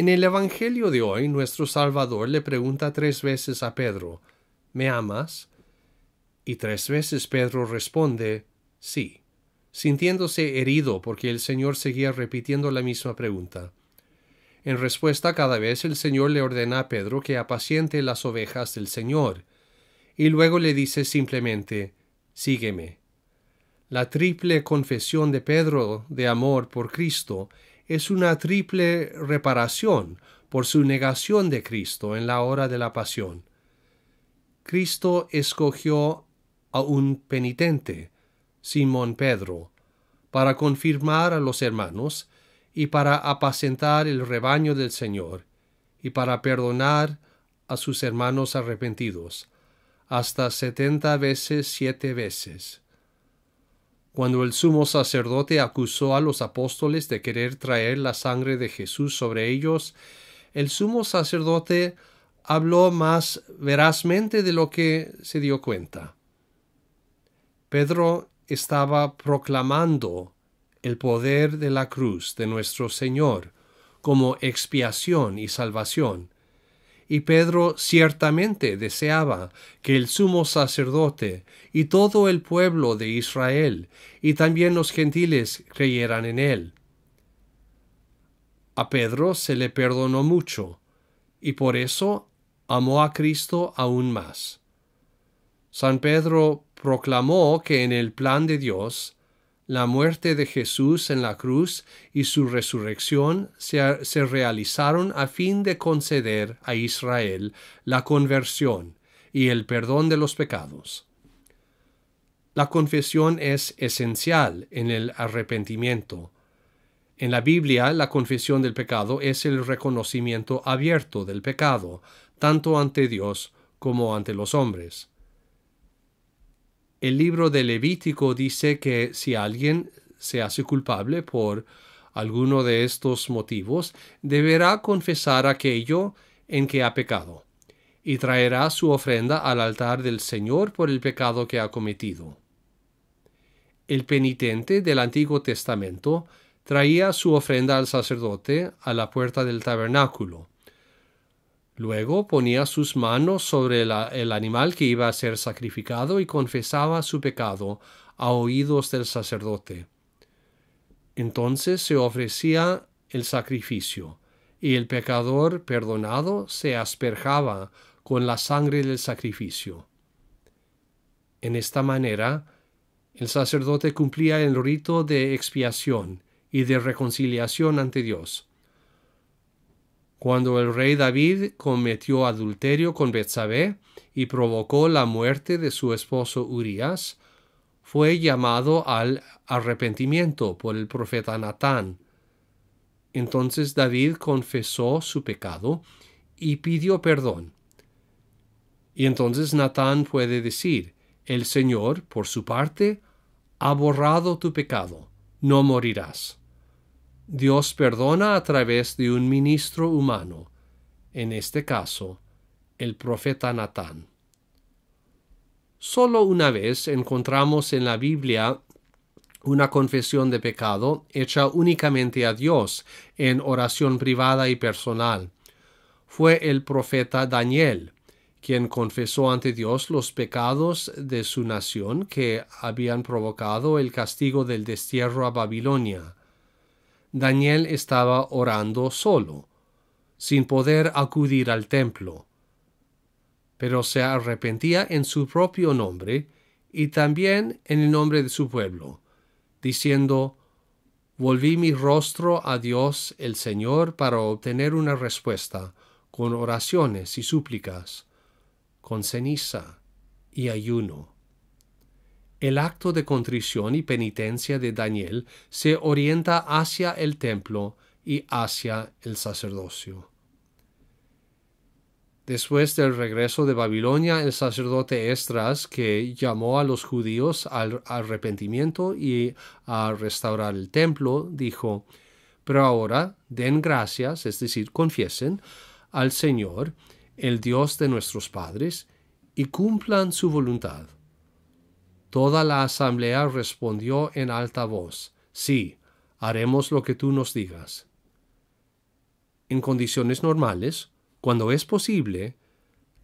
En el Evangelio de hoy, nuestro Salvador le pregunta tres veces a Pedro, ¿me amas? Y tres veces Pedro responde, sí, sintiéndose herido porque el Señor seguía repitiendo la misma pregunta. En respuesta cada vez el Señor le ordena a Pedro que apaciente las ovejas del Señor, y luego le dice simplemente, sígueme. La triple confesión de Pedro de amor por Cristo es una triple reparación por su negación de Cristo en la hora de la pasión. Cristo escogió a un penitente, Simón Pedro, para confirmar a los hermanos y para apacentar el rebaño del Señor y para perdonar a sus hermanos arrepentidos, hasta setenta veces siete veces. Cuando el sumo sacerdote acusó a los apóstoles de querer traer la sangre de Jesús sobre ellos, el sumo sacerdote habló más verazmente de lo que se dio cuenta. Pedro estaba proclamando el poder de la cruz de nuestro Señor como expiación y salvación y Pedro ciertamente deseaba que el sumo sacerdote y todo el pueblo de Israel y también los gentiles creyeran en él. A Pedro se le perdonó mucho, y por eso amó a Cristo aún más. San Pedro proclamó que en el plan de Dios la muerte de Jesús en la cruz y su resurrección se, realizaron a fin de conceder a Israel la conversión y el perdón de los pecados. La confesión es esencial en el arrepentimiento. En la Biblia, la confesión del pecado es el reconocimiento abierto del pecado, tanto ante Dios como ante los hombres el libro de Levítico dice que si alguien se hace culpable por alguno de estos motivos, deberá confesar aquello en que ha pecado, y traerá su ofrenda al altar del Señor por el pecado que ha cometido. El penitente del Antiguo Testamento traía su ofrenda al sacerdote a la puerta del tabernáculo, Luego ponía sus manos sobre el, animal que iba a ser sacrificado y confesaba su pecado a oídos del sacerdote. Entonces se ofrecía el sacrificio, y el pecador perdonado se asperjaba con la sangre del sacrificio. En esta manera, el sacerdote cumplía el rito de expiación y de reconciliación ante Dios, cuando el rey David cometió adulterio con Betsabé y provocó la muerte de su esposo Urías, fue llamado al arrepentimiento por el profeta Natán. Entonces David confesó su pecado y pidió perdón. Y entonces Natán puede decir, el Señor, por su parte, ha borrado tu pecado, no morirás. Dios perdona a través de un ministro humano, en este caso, el profeta Natán. Solo una vez encontramos en la Biblia una confesión de pecado hecha únicamente a Dios en oración privada y personal. Fue el profeta Daniel, quien confesó ante Dios los pecados de su nación que habían provocado el castigo del destierro a Babilonia. Daniel estaba orando solo, sin poder acudir al templo, pero se arrepentía en su propio nombre y también en el nombre de su pueblo, diciendo, Volví mi rostro a Dios el Señor para obtener una respuesta con oraciones y súplicas, con ceniza y ayuno. El acto de contrición y penitencia de Daniel se orienta hacia el templo y hacia el sacerdocio. Después del regreso de Babilonia, el sacerdote Estras, que llamó a los judíos al arrepentimiento y a restaurar el templo, dijo, Pero ahora den gracias, es decir, confiesen, al Señor, el Dios de nuestros padres, y cumplan su voluntad Toda la asamblea respondió en alta voz, Sí, haremos lo que tú nos digas. En condiciones normales, cuando es posible,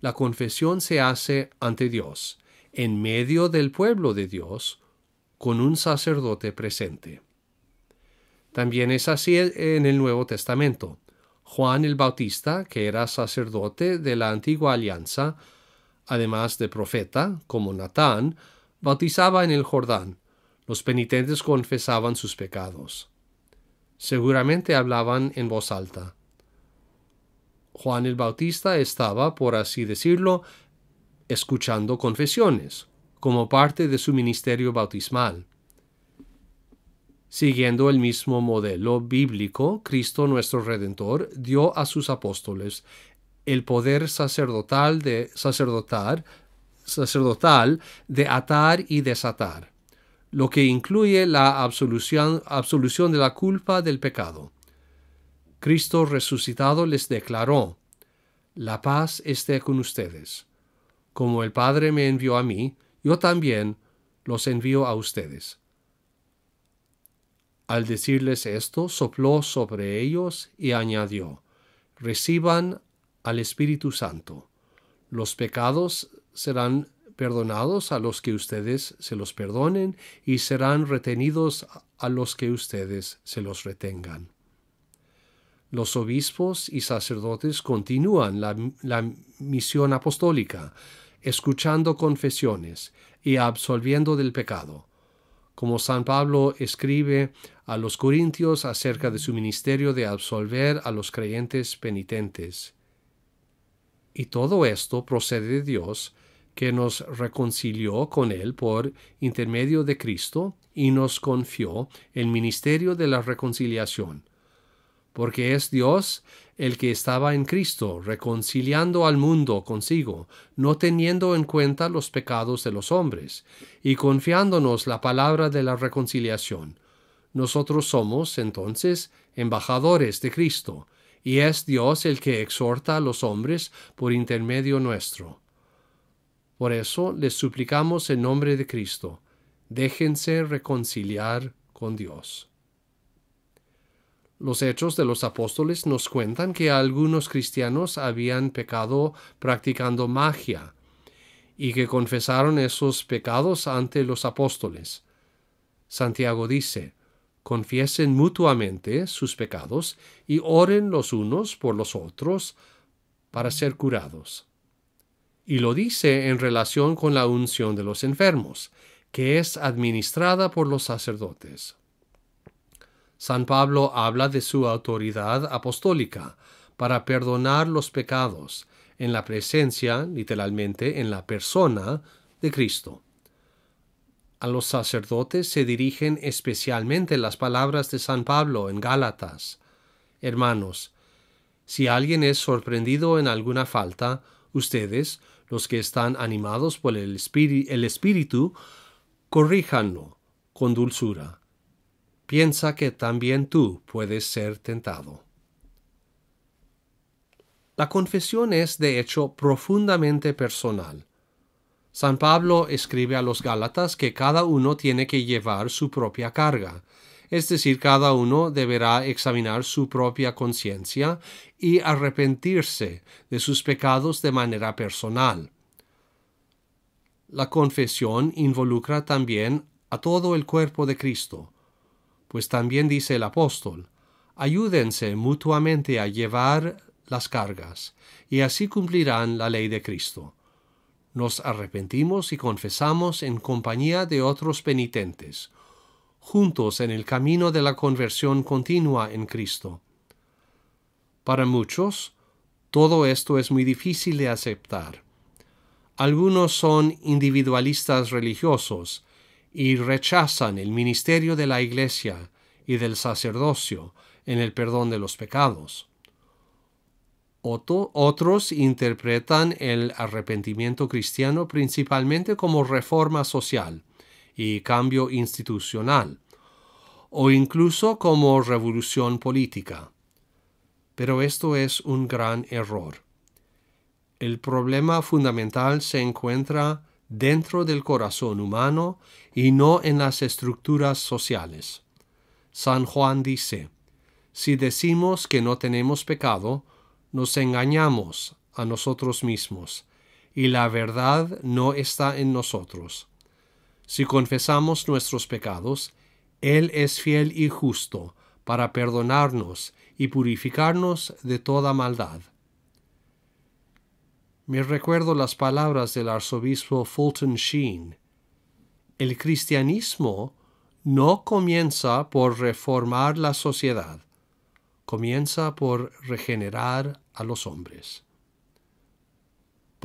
la confesión se hace ante Dios, en medio del pueblo de Dios, con un sacerdote presente. También es así en el Nuevo Testamento. Juan el Bautista, que era sacerdote de la antigua alianza, además de profeta, como Natán, bautizaba en el Jordán, los penitentes confesaban sus pecados. Seguramente hablaban en voz alta. Juan el Bautista estaba, por así decirlo, escuchando confesiones, como parte de su ministerio bautismal. Siguiendo el mismo modelo bíblico, Cristo nuestro Redentor dio a sus apóstoles el poder sacerdotal de sacerdotar sacerdotal de atar y desatar, lo que incluye la absolución, absolución de la culpa del pecado. Cristo resucitado les declaró, La paz esté con ustedes. Como el Padre me envió a mí, yo también los envío a ustedes. Al decirles esto, sopló sobre ellos y añadió, Reciban al Espíritu Santo. Los pecados serán perdonados a los que ustedes se los perdonen y serán retenidos a los que ustedes se los retengan. Los obispos y sacerdotes continúan la, misión apostólica, escuchando confesiones y absolviendo del pecado. Como San Pablo escribe a los Corintios acerca de su ministerio de absolver a los creyentes penitentes. Y todo esto procede de Dios, que nos reconcilió con Él por intermedio de Cristo y nos confió el ministerio de la reconciliación. Porque es Dios el que estaba en Cristo, reconciliando al mundo consigo, no teniendo en cuenta los pecados de los hombres, y confiándonos la palabra de la reconciliación. Nosotros somos, entonces, embajadores de Cristo, y es Dios el que exhorta a los hombres por intermedio nuestro. Por eso les suplicamos en nombre de Cristo, déjense reconciliar con Dios. Los hechos de los apóstoles nos cuentan que algunos cristianos habían pecado practicando magia y que confesaron esos pecados ante los apóstoles. Santiago dice, confiesen mutuamente sus pecados y oren los unos por los otros para ser curados y lo dice en relación con la unción de los enfermos, que es administrada por los sacerdotes. San Pablo habla de su autoridad apostólica para perdonar los pecados en la presencia, literalmente, en la persona de Cristo. A los sacerdotes se dirigen especialmente las palabras de San Pablo en Gálatas. Hermanos, si alguien es sorprendido en alguna falta, ustedes, los que están animados por el, espíritu, corríjanlo con dulzura. Piensa que también tú puedes ser tentado. La confesión es, de hecho, profundamente personal. San Pablo escribe a los Gálatas que cada uno tiene que llevar su propia carga es decir, cada uno deberá examinar su propia conciencia y arrepentirse de sus pecados de manera personal. La confesión involucra también a todo el cuerpo de Cristo, pues también dice el apóstol, ayúdense mutuamente a llevar las cargas, y así cumplirán la ley de Cristo. Nos arrepentimos y confesamos en compañía de otros penitentes, juntos en el camino de la conversión continua en Cristo. Para muchos, todo esto es muy difícil de aceptar. Algunos son individualistas religiosos y rechazan el ministerio de la Iglesia y del sacerdocio en el perdón de los pecados. otros interpretan el arrepentimiento cristiano principalmente como reforma social, y cambio institucional, o incluso como revolución política. Pero esto es un gran error. El problema fundamental se encuentra dentro del corazón humano y no en las estructuras sociales. San Juan dice, si decimos que no tenemos pecado, nos engañamos a nosotros mismos, y la verdad no está en nosotros. Si confesamos nuestros pecados, Él es fiel y justo para perdonarnos y purificarnos de toda maldad. Me recuerdo las palabras del arzobispo Fulton Sheen. El cristianismo no comienza por reformar la sociedad, comienza por regenerar a los hombres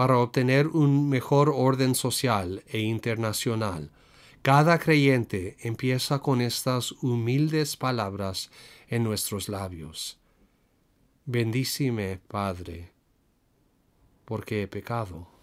para obtener un mejor orden social e internacional. Cada creyente empieza con estas humildes palabras en nuestros labios. Bendícime, Padre, porque he pecado.